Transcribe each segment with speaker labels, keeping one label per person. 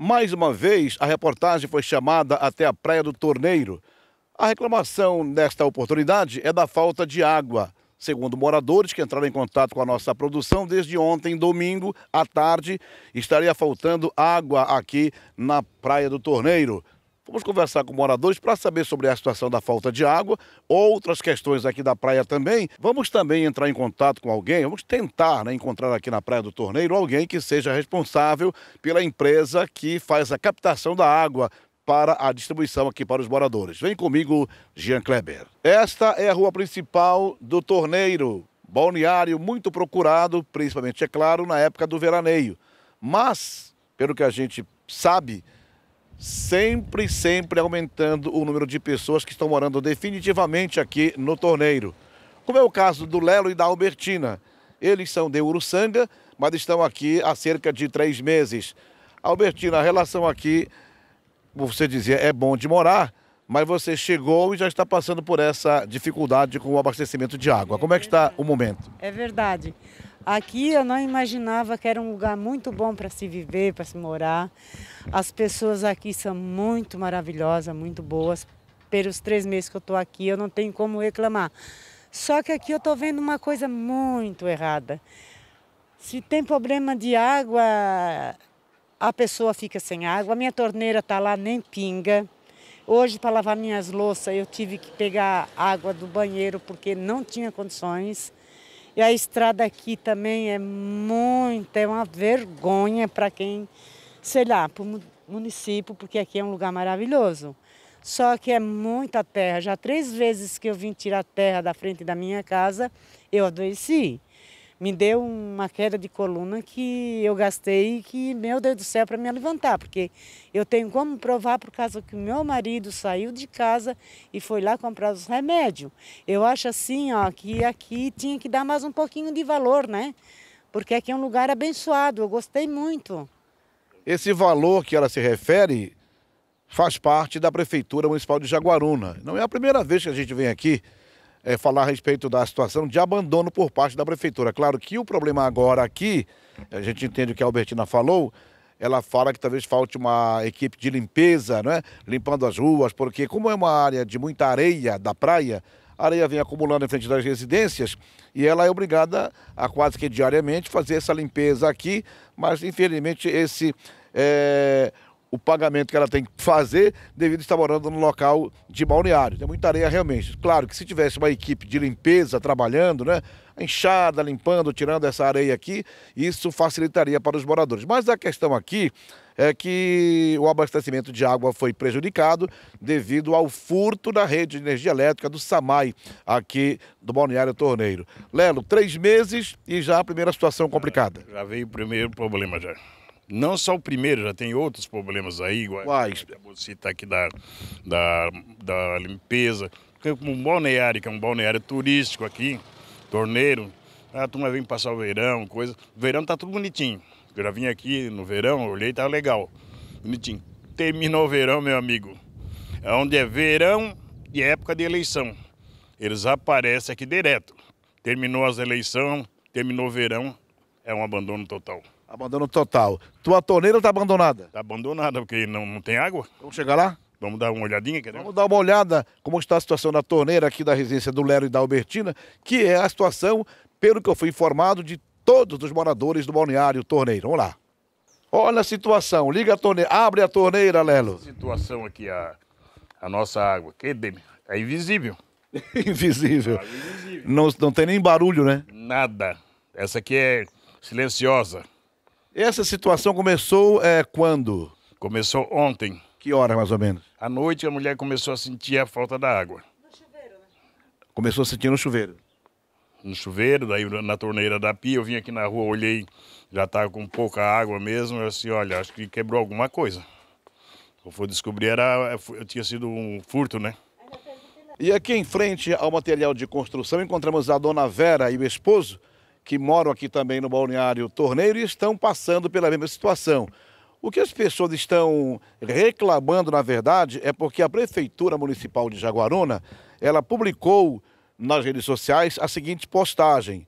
Speaker 1: Mais uma vez, a reportagem foi chamada até a Praia do Torneiro. A reclamação nesta oportunidade é da falta de água. Segundo moradores que entraram em contato com a nossa produção, desde ontem, domingo à tarde, estaria faltando água aqui na Praia do Torneiro. Vamos conversar com moradores para saber sobre a situação da falta de água, outras questões aqui da praia também. Vamos também entrar em contato com alguém, vamos tentar né, encontrar aqui na Praia do Torneiro alguém que seja responsável pela empresa que faz a captação da água para a distribuição aqui para os moradores. Vem comigo, Jean Kleber. Esta é a rua principal do Torneiro, balneário muito procurado, principalmente, é claro, na época do veraneio. Mas, pelo que a gente sabe, sempre, sempre aumentando o número de pessoas que estão morando definitivamente aqui no torneiro. Como é o caso do Lelo e da Albertina. Eles são de Uruçanga, mas estão aqui há cerca de três meses. Albertina, a relação aqui, você dizia, é bom de morar, mas você chegou e já está passando por essa dificuldade com o abastecimento de água. Como é que está o momento?
Speaker 2: É verdade. Aqui eu não imaginava que era um lugar muito bom para se viver, para se morar. As pessoas aqui são muito maravilhosas, muito boas. Pelos três meses que eu estou aqui, eu não tenho como reclamar. Só que aqui eu estou vendo uma coisa muito errada. Se tem problema de água, a pessoa fica sem água. A minha torneira está lá, nem pinga. Hoje, para lavar minhas louças, eu tive que pegar água do banheiro porque não tinha condições. E a estrada aqui também é muito, é uma vergonha para quem, sei lá, para o município, porque aqui é um lugar maravilhoso. Só que é muita terra. Já três vezes que eu vim tirar terra da frente da minha casa, eu adoeci me deu uma queda de coluna que eu gastei que, meu Deus do céu, é para me levantar, porque eu tenho como provar por causa que o meu marido saiu de casa e foi lá comprar os remédios. Eu acho assim, ó, que aqui tinha que dar mais um pouquinho de valor, né? Porque aqui é um lugar abençoado, eu gostei muito.
Speaker 1: Esse valor que ela se refere faz parte da Prefeitura Municipal de Jaguaruna. Não é a primeira vez que a gente vem aqui é, falar a respeito da situação de abandono por parte da prefeitura. Claro que o problema agora aqui, a gente entende o que a Albertina falou, ela fala que talvez falte uma equipe de limpeza, né? limpando as ruas, porque como é uma área de muita areia da praia, a areia vem acumulando em frente das residências e ela é obrigada a quase que diariamente fazer essa limpeza aqui, mas infelizmente esse é, o pagamento que ela tem que fazer devido a estar morando no local de balneário. Tem muita areia realmente. Claro que se tivesse uma equipe de limpeza trabalhando, né? Enxada, limpando, tirando essa areia aqui, isso facilitaria para os moradores. Mas a questão aqui é que o abastecimento de água foi prejudicado devido ao furto da rede de energia elétrica do Samai, aqui do Balneário Torneiro. Lelo, três meses e já a primeira situação complicada.
Speaker 3: Já veio o primeiro problema já. Não só o primeiro, já tem outros problemas aí, igual Quais? acabou citar aqui da, da, da limpeza. Porque um balneário, que é um balneário turístico aqui, torneiro, a turma vem passar o verão, coisa. O verão tá tudo bonitinho. Eu já vim aqui no verão, olhei, tá legal. Bonitinho. Terminou o verão, meu amigo. É onde é verão e época de eleição. Eles aparecem aqui direto. Terminou as eleições, terminou o verão, é um abandono total.
Speaker 1: Abandono total. Tua torneira tá abandonada?
Speaker 3: Tá abandonada, porque não, não tem água. Vamos chegar lá? Vamos dar uma olhadinha? querido. Vamos
Speaker 1: dar uma olhada como está a situação da torneira aqui da residência do Lero e da Albertina, que é a situação, pelo que eu fui informado, de todos os moradores do balneário Torneiro. Vamos lá. Olha a situação. Liga a torneira. Abre a torneira, Lelo. A
Speaker 3: situação aqui, a,
Speaker 1: a nossa água. Que de... É invisível. invisível. É invisível. Não, não tem nem barulho, né?
Speaker 3: Nada. Essa aqui é silenciosa.
Speaker 1: Essa situação começou é, quando? Começou ontem. Que hora, mais ou menos?
Speaker 3: À noite, a mulher começou a sentir a falta da água. No chuveiro, né?
Speaker 1: Começou a sentir no chuveiro.
Speaker 3: No chuveiro, daí na torneira da pia, eu vim aqui na rua, olhei, já estava com pouca água mesmo, eu assim, olha, acho que quebrou alguma coisa.
Speaker 1: Eu fui descobrir, era, é, eu tinha sido um furto, né? E aqui em frente ao material de construção encontramos a dona Vera e o esposo que moram aqui também no Balneário Torneiro e estão passando pela mesma situação. O que as pessoas estão reclamando, na verdade, é porque a Prefeitura Municipal de Jaguaruna, ela publicou nas redes sociais a seguinte postagem.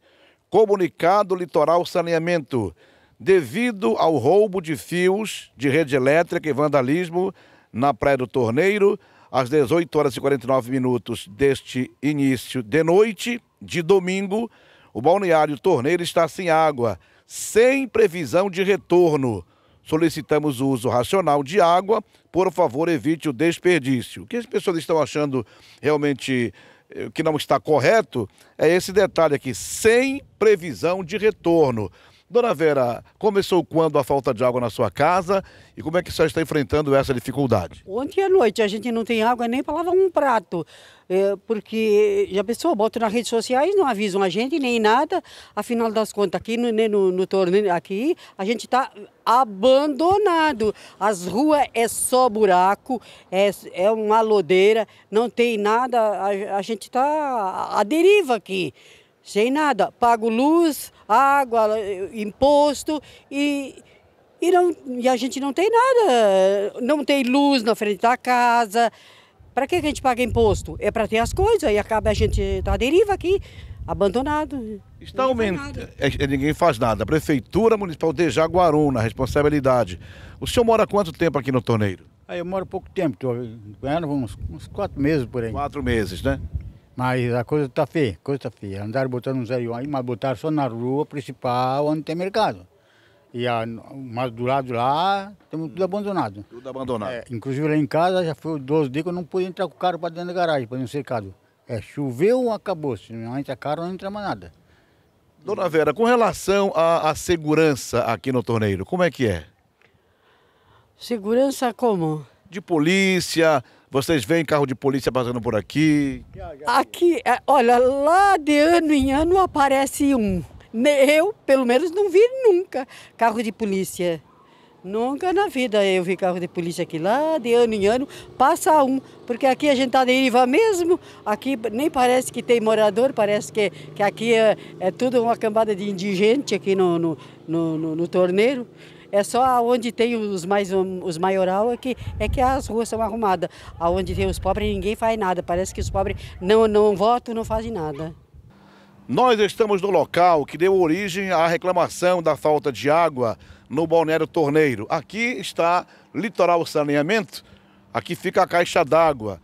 Speaker 1: Comunicado Litoral Saneamento. Devido ao roubo de fios de rede elétrica e vandalismo na Praia do Torneiro, às 18 horas e 49 minutos deste início de noite, de domingo, o balneário Torneira está sem água, sem previsão de retorno. Solicitamos o uso racional de água. Por favor, evite o desperdício. O que as pessoas estão achando realmente eh, que não está correto é esse detalhe aqui, sem previsão de retorno. Dona Vera, começou quando a falta de água na sua casa e como é que você está enfrentando essa dificuldade?
Speaker 4: Ontem à noite a gente não tem água nem para lavar um prato, é, porque já pensou, boto nas redes sociais, não avisam a gente nem nada, afinal das contas aqui no, no, no torneio, aqui a gente está abandonado, as ruas é só buraco, é, é uma lodeira, não tem nada, a, a gente está à deriva aqui sem nada. Pago luz, água, imposto e, e, não, e a gente não tem nada. Não tem luz na frente da casa. Para que a gente paga imposto? É para ter as coisas e acaba a gente tá à deriva aqui, abandonado. Está aumentando.
Speaker 1: É, é, ninguém faz nada. A Prefeitura Municipal de Jaguaruna, responsabilidade. O senhor mora quanto tempo aqui no torneiro?
Speaker 3: Ah, eu moro pouco tempo, estou ganhando uns, uns quatro meses por aí. Quatro meses, né? Mas a coisa está feia, coisa está feia. Andaram botando um zero aí, mas botaram só na rua principal onde tem mercado. E a, mas do lado lá, temos tudo hum. abandonado. Tudo abandonado. É, inclusive lá em casa já foi 12 dias que eu não pude entrar com o carro para dentro da garagem, para dentro do cercado. É, choveu, acabou. Se não entra carro, não entra mais nada.
Speaker 1: Dona Vera, com relação à, à segurança aqui no torneiro, como é que é? Segurança como? De polícia, vocês veem carro de polícia passando por aqui?
Speaker 4: Aqui, é, olha, lá de ano em ano aparece um. Eu, pelo menos, não vi nunca carro de polícia. Nunca na vida eu vi carro de polícia aqui lá, de ano em ano, passa um, porque aqui a gente tá deriva mesmo, aqui nem parece que tem morador, parece que, que aqui é, é tudo uma cambada de indigente aqui no, no, no, no, no torneiro. É só onde tem os mais os maioral é que, é que as ruas são arrumadas. Aonde tem os pobres ninguém faz nada. Parece que os pobres não, não votam, não fazem nada.
Speaker 1: Nós estamos no local que deu origem à reclamação da falta de água no Balneário Torneiro. Aqui está Litoral Saneamento, aqui fica a caixa d'água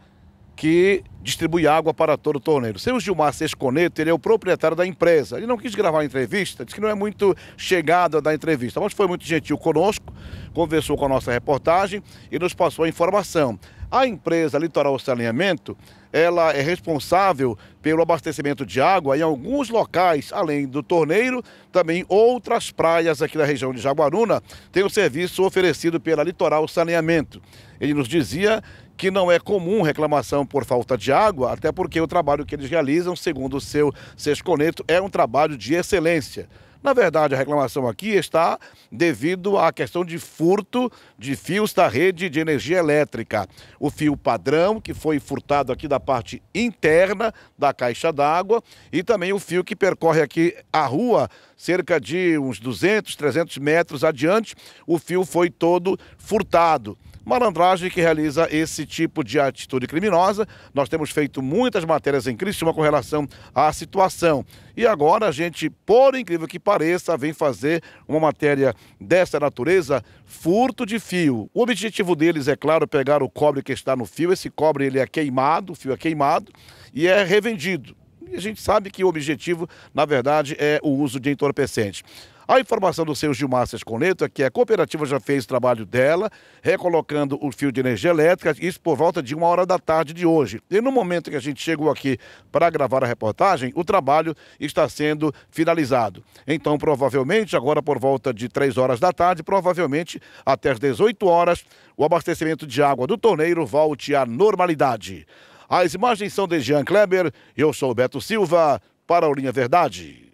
Speaker 1: que distribui água para todo o torneiro. Seu Gilmar Sesconeto, ele é o proprietário da empresa. Ele não quis gravar a entrevista, disse que não é muito chegada da entrevista, mas foi muito gentil conosco, conversou com a nossa reportagem e nos passou a informação. A empresa Litoral Saneamento, ela é responsável pelo abastecimento de água em alguns locais, além do torneiro, também outras praias aqui da região de Jaguaruna, tem o serviço oferecido pela Litoral Saneamento. Ele nos dizia que não é comum reclamação por falta de água, até porque o trabalho que eles realizam, segundo o seu sexconeto, é um trabalho de excelência. Na verdade, a reclamação aqui está devido à questão de furto de fios da rede de energia elétrica. O fio padrão, que foi furtado aqui da parte interna da caixa d'água, e também o fio que percorre aqui a rua, cerca de uns 200, 300 metros adiante, o fio foi todo furtado malandragem que realiza esse tipo de atitude criminosa. Nós temos feito muitas matérias em Criciúma com relação à situação. E agora a gente, por incrível que pareça, vem fazer uma matéria dessa natureza, furto de fio. O objetivo deles é, claro, pegar o cobre que está no fio. Esse cobre ele é queimado, o fio é queimado e é revendido. E a gente sabe que o objetivo, na verdade, é o uso de entorpecente. A informação do seu Gilmar Sesconeto é que a cooperativa já fez o trabalho dela, recolocando o fio de energia elétrica, isso por volta de uma hora da tarde de hoje. E no momento que a gente chegou aqui para gravar a reportagem, o trabalho está sendo finalizado. Então, provavelmente, agora por volta de três horas da tarde, provavelmente até as 18 horas, o abastecimento de água do torneiro volte à normalidade. As imagens são de Jean Kleber, eu sou Beto Silva, para a Linha Verdade.